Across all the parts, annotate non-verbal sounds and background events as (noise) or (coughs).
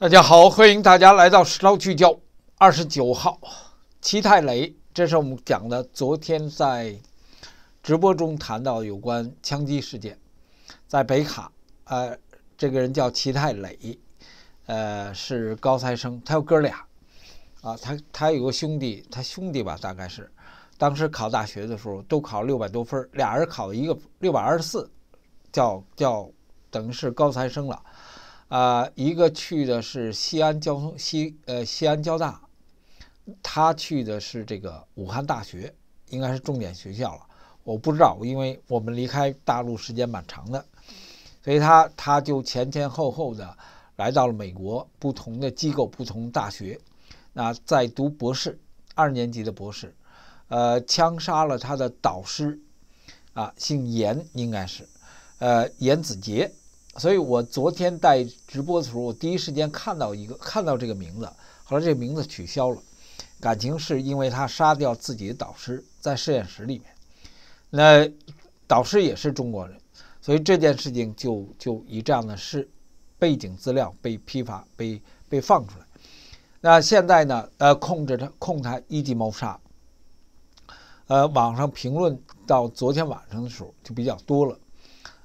大家好，欢迎大家来到《石操聚焦》二十九号，齐泰磊，这是我们讲的。昨天在直播中谈到有关枪击事件，在北卡，呃，这个人叫齐泰磊，呃，是高材生，他有哥俩，啊，他他有个兄弟，他兄弟吧，大概是，当时考大学的时候都考六百多分，俩人考一个六百二十四，叫叫等于是高材生了。啊，一个去的是西安交通西呃西安交大，他去的是这个武汉大学，应该是重点学校了。我不知道，因为我们离开大陆时间蛮长的，所以他他就前前后后的来到了美国不同的机构、不同大学。那在读博士，二年级的博士，呃，枪杀了他的导师啊，姓严应该是，呃，严子杰。所以我昨天在直播的时候，我第一时间看到一个看到这个名字，后来这个名字取消了，感情是因为他杀掉自己的导师在实验室里面，那导师也是中国人，所以这件事情就就以这样的事背景资料被批发被被放出来，那现在呢，呃，控制他控他一级谋杀，呃，网上评论到昨天晚上的时候就比较多了。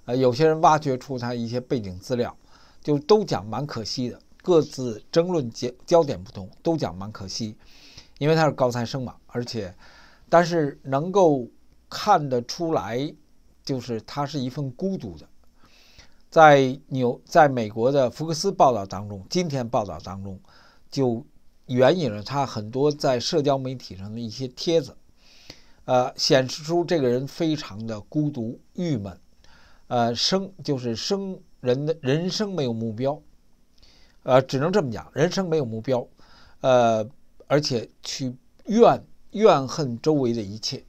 呃，有些人挖掘出他一些背景资料，就都讲蛮可惜的。各自争论焦焦点不同，都讲蛮可惜，因为他是高材生嘛。而且，但是能够看得出来，就是他是一份孤独的。在纽在美国的福克斯报道当中，今天报道当中就援引了他很多在社交媒体上的一些帖子，呃，显示出这个人非常的孤独、郁闷。呃，生就是生人的人生没有目标，呃，只能这么讲，人生没有目标，呃，而且去怨怨恨周围的一切，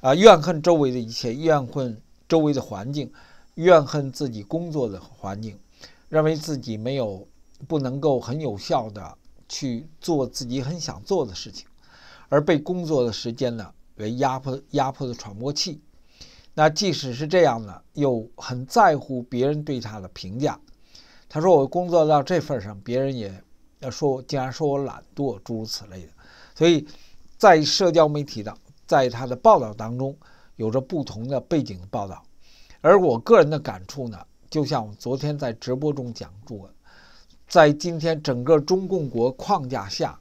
啊，怨恨周围的一切，怨恨周围的环境，怨恨自己工作的环境，认为自己没有不能够很有效的去做自己很想做的事情，而被工作的时间呢为压迫，压迫的喘不过气。那即使是这样呢，又很在乎别人对他的评价。他说：“我工作到这份上，别人也要说我，竟然说我懒惰，诸如此类的。”所以，在社交媒体上，在他的报道当中，有着不同的背景报道。而我个人的感触呢，就像我昨天在直播中讲过，在今天整个中共国框架下，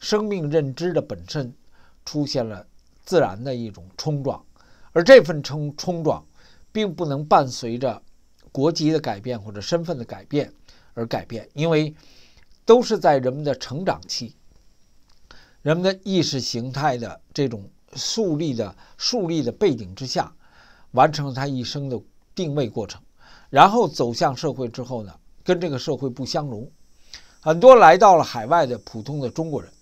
生命认知的本身出现了自然的一种冲撞。而这份冲冲撞，并不能伴随着国籍的改变或者身份的改变而改变，因为都是在人们的成长期、人们的意识形态的这种树立的树立的背景之下，完成了他一生的定位过程，然后走向社会之后呢，跟这个社会不相容。很多来到了海外的普通的中国人，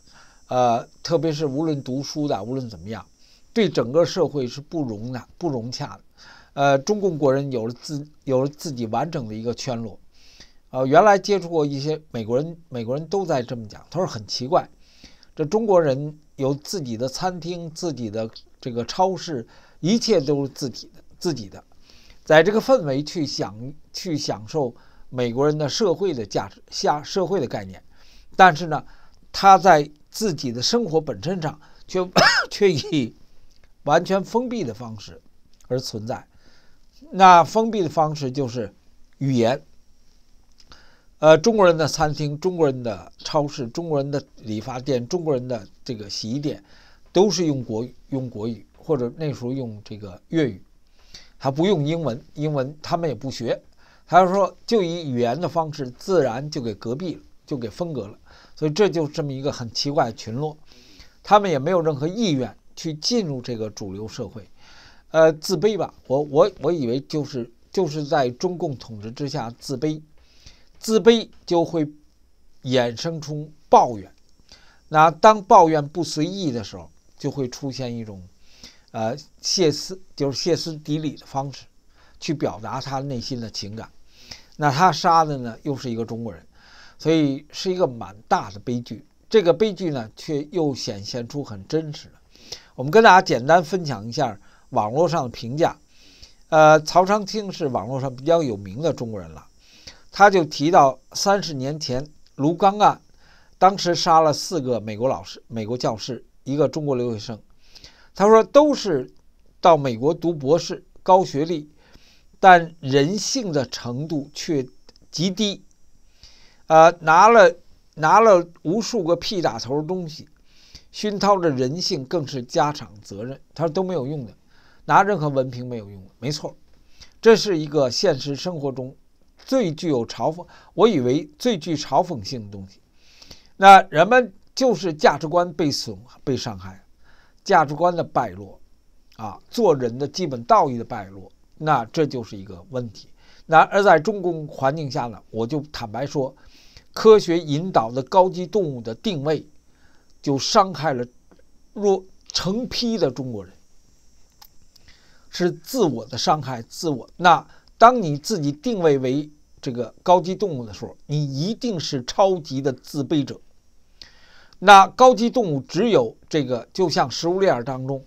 呃，特别是无论读书的，无论怎么样。对整个社会是不融的、不融洽的，呃，中共国人有了自有了自己完整的一个圈落，呃，原来接触过一些美国人，美国人都在这么讲，他说很奇怪，这中国人有自己的餐厅、自己的这个超市，一切都是自己的、自己的，在这个氛围去享去享受美国人的社会的价值、下社会的概念，但是呢，他在自己的生活本身上却 (coughs) 却以。完全封闭的方式而存在。那封闭的方式就是语言。呃，中国人的餐厅、中国人的超市、中国人的理发店、中国人的这个洗衣店，都是用国用国语，或者那时候用这个粤语，他不用英文，英文他们也不学。他说，就以语言的方式，自然就给隔壁了，就给分隔了。所以，这就这么一个很奇怪的群落，他们也没有任何意愿。去进入这个主流社会，呃，自卑吧。我我我以为就是就是在中共统治之下自卑，自卑就会衍生出抱怨。那当抱怨不随意的时候，就会出现一种呃歇斯就是歇斯底里的方式去表达他内心的情感。那他杀的呢又是一个中国人，所以是一个蛮大的悲剧。这个悲剧呢却又显现出很真实的。我们跟大家简单分享一下网络上的评价。呃，曹长青是网络上比较有名的中国人了，他就提到三十年前卢刚案，当时杀了四个美国老师、美国教师，一个中国留学生。他说都是到美国读博士，高学历，但人性的程度却极低。啊，拿了拿了无数个屁大头的东西。熏陶着人性，更是家长责任。他说都没有用的，拿任何文凭没有用。没错，这是一个现实生活中最具有嘲讽，我以为最具嘲讽性的东西。那人们就是价值观被损、被伤害，价值观的败落啊，做人的基本道义的败落。那这就是一个问题。那而在中共环境下呢，我就坦白说，科学引导的高级动物的定位。就伤害了，若成批的中国人，是自我的伤害自我。那当你自己定位为这个高级动物的时候，你一定是超级的自卑者。那高级动物只有这个，就像食物链当中，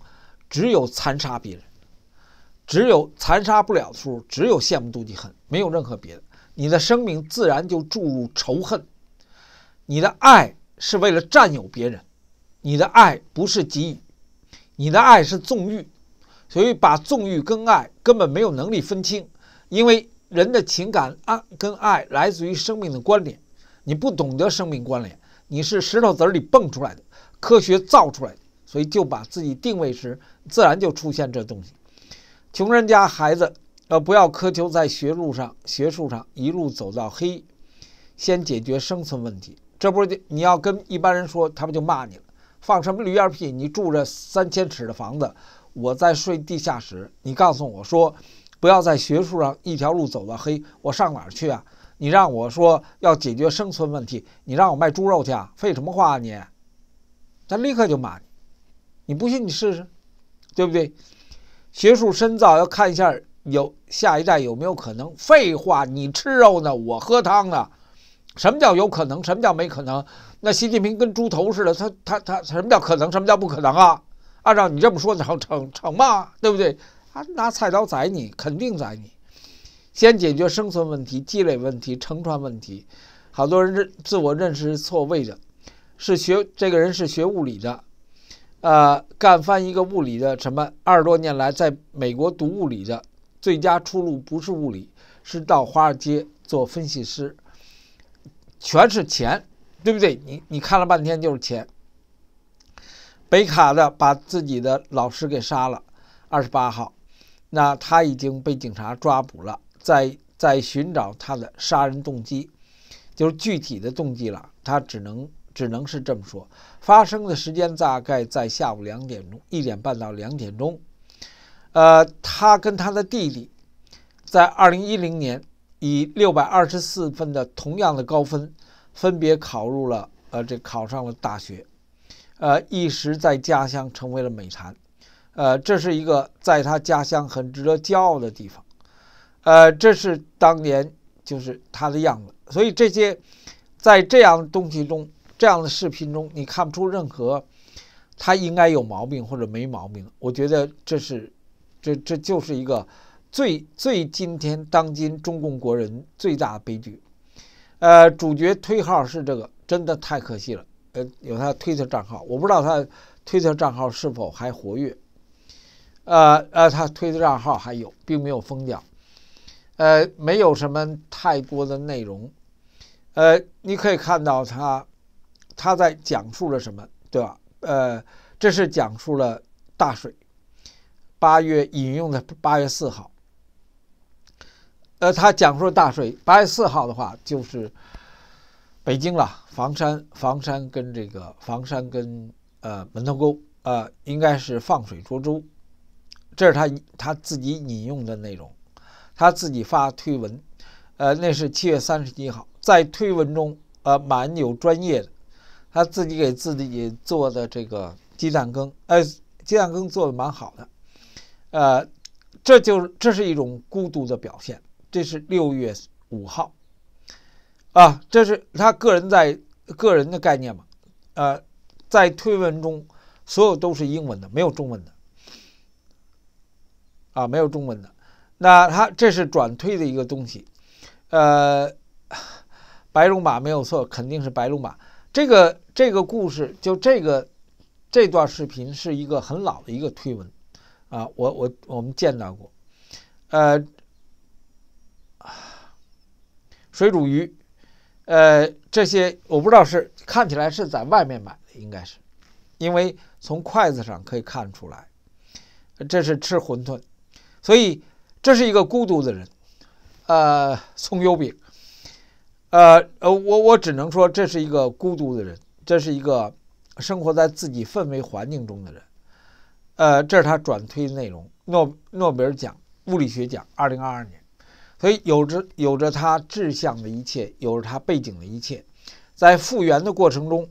只有残杀别人，只有残杀不了的时候，只有羡慕妒忌恨，没有任何别的。你的生命自然就注入仇恨，你的爱。是为了占有别人，你的爱不是给予，你的爱是纵欲，所以把纵欲跟爱根本没有能力分清，因为人的情感爱跟爱来自于生命的关联，你不懂得生命关联，你是石头子里蹦出来的，科学造出来的，所以就把自己定位时，自然就出现这东西。穷人家孩子呃，不要苛求在学路上、学术上一路走到黑，先解决生存问题。这不是你要跟一般人说，他们就骂你了。放什么驴儿屁！你住着三千尺的房子，我在睡地下室。你告诉我说，不要在学术上一条路走到黑，我上哪儿去啊？你让我说要解决生存问题，你让我卖猪肉去啊？废什么话啊你！他立刻就骂你。你不信你试试，对不对？学术深造要看一下有下一代有没有可能。废话，你吃肉呢，我喝汤呢。什么叫有可能？什么叫没可能？那习近平跟猪头似的，他他他，什么叫可能？什么叫不可能啊？按照你这么说，成成成吗？对不对？他拿菜刀宰你，肯定宰你。先解决生存问题、积累问题、成船问题。好多人认自我认识错位的，是学这个人是学物理的，呃，干翻一个物理的什么？二十多年来在美国读物理的最佳出路不是物理，是到华尔街做分析师。全是钱，对不对？你你看了半天就是钱。北卡的把自己的老师给杀了，二十八号，那他已经被警察抓捕了，在在寻找他的杀人动机，就是具体的动机了。他只能只能是这么说。发生的时间大概在下午两点钟，一点半到两点钟。呃，他跟他的弟弟在二零一零年。以六百二十四分的同样的高分，分别考入了呃，这考上了大学，呃，一时在家乡成为了美谈，呃，这是一个在他家乡很值得骄傲的地方，呃，这是当年就是他的样子，所以这些在这样的东西中、这样的视频中，你看不出任何他应该有毛病或者没毛病，我觉得这是，这这就是一个。最最今天当今中共国人最大的悲剧，呃，主角推号是这个，真的太可惜了。呃，有他推特账号，我不知道他推特账号是否还活跃。呃呃，他推特账号还有，并没有封掉。呃，没有什么太多的内容。呃，你可以看到他他在讲述了什么，对吧？呃，这是讲述了大水，八月引用的八月四号。呃，他讲述大水八月四号的话，就是北京了，房山、房山跟这个房山跟呃门头沟啊，应该是放水捉舟。这是他他自己引用的内容，他自己发推文，呃，那是七月三十一号，在推文中呃蛮有专业的，他自己给自己做的这个鸡蛋羹，呃，鸡蛋羹做的蛮好的，呃，这就是这是一种孤独的表现。这是六月五号，啊，这是他个人在个人的概念嘛，呃，在推文中所有都是英文的，没有中文的，啊，没有中文的。那他这是转推的一个东西，呃，白龙马没有错，肯定是白龙马。这个这个故事就这个这段视频是一个很老的一个推文，啊，我我我们见到过，呃。水煮鱼，呃，这些我不知道是看起来是在外面买的，应该是，因为从筷子上可以看出来，这是吃馄饨，所以这是一个孤独的人，呃，葱油饼，呃呃，我我只能说这是一个孤独的人，这是一个生活在自己氛围环境中的人，呃，这是他转推的内容，诺诺贝尔奖物理学奖，二零二二年。所以有着有着他志向的一切，有着他背景的一切，在复原的过程中，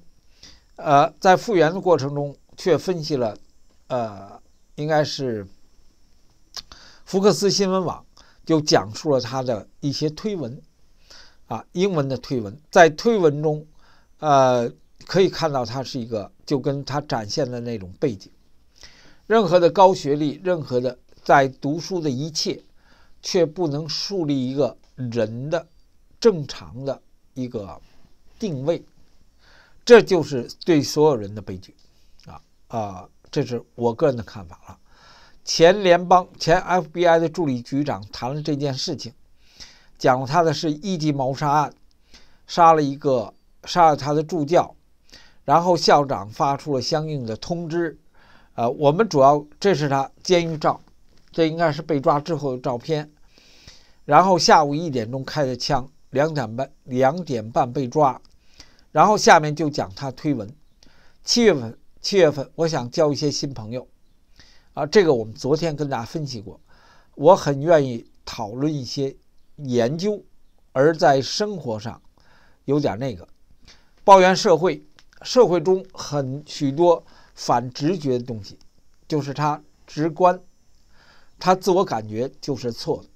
呃，在复原的过程中却分析了，呃，应该是福克斯新闻网就讲述了他的一些推文，啊，英文的推文，在推文中，呃，可以看到他是一个，就跟他展现的那种背景，任何的高学历，任何的在读书的一切。却不能树立一个人的正常的一个定位，这就是对所有人的悲剧，啊啊，这是我个人的看法了。前联邦前 FBI 的助理局长谈了这件事情，讲了他的是一级谋杀案，杀了一个杀了他的助教，然后校长发出了相应的通知，啊，我们主要这是他监狱照，这应该是被抓之后的照片。然后下午一点钟开的枪，两点半两点半被抓。然后下面就讲他推文，七月份七月份，我想交一些新朋友，啊，这个我们昨天跟大家分析过，我很愿意讨论一些研究，而在生活上有点那个抱怨社会，社会中很许多反直觉的东西，就是他直观，他自我感觉就是错的。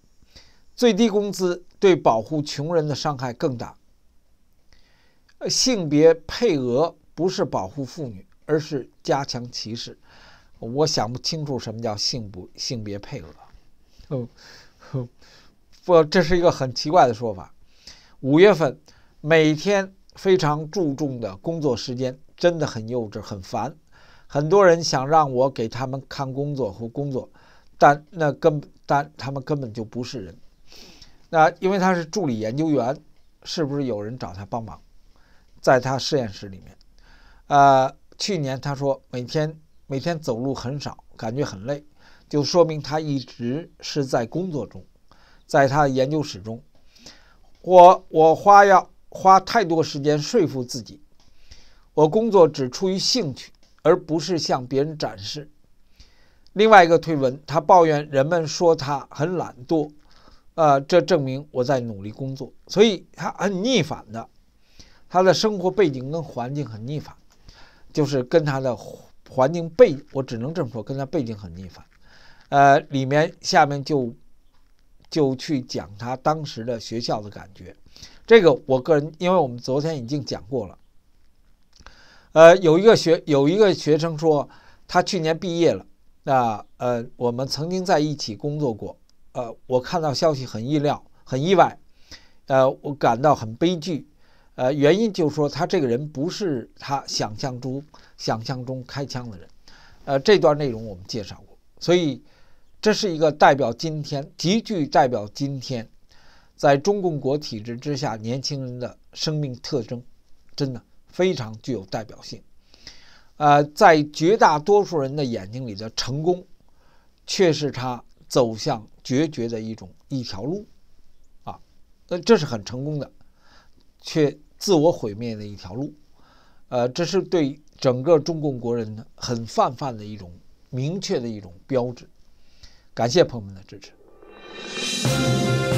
最低工资对保护穷人的伤害更大。性别配额不是保护妇女，而是加强歧视。我想不清楚什么叫性不性别配额。哦，不，这是一个很奇怪的说法。五月份每天非常注重的工作时间真的很幼稚，很烦。很多人想让我给他们看工作和工作，但那根但他们根本就不是人。那因为他是助理研究员，是不是有人找他帮忙？在他实验室里面，呃，去年他说每天每天走路很少，感觉很累，就说明他一直是在工作中，在他的研究室中。我我花要花太多时间说服自己，我工作只出于兴趣，而不是向别人展示。另外一个推文，他抱怨人们说他很懒惰。呃，这证明我在努力工作，所以他很逆反的，他的生活背景跟环境很逆反，就是跟他的环境背，我只能这么说，跟他背景很逆反。呃，里面下面就就去讲他当时的学校的感觉，这个我个人，因为我们昨天已经讲过了。呃，有一个学有一个学生说，他去年毕业了，那呃，我们曾经在一起工作过。呃，我看到消息很意料，很意外，呃，我感到很悲剧，呃，原因就是说他这个人不是他想象中想象中开枪的人，呃，这段内容我们介绍过，所以这是一个代表今天极具代表今天在中共国体制之下年轻人的生命特征，真的非常具有代表性，呃，在绝大多数人的眼睛里的成功，却是他。走向决绝的一种一条路，啊，那这是很成功的，却自我毁灭的一条路，呃，这是对整个中共国人呢很泛泛的一种明确的一种标志。感谢朋友们的支持。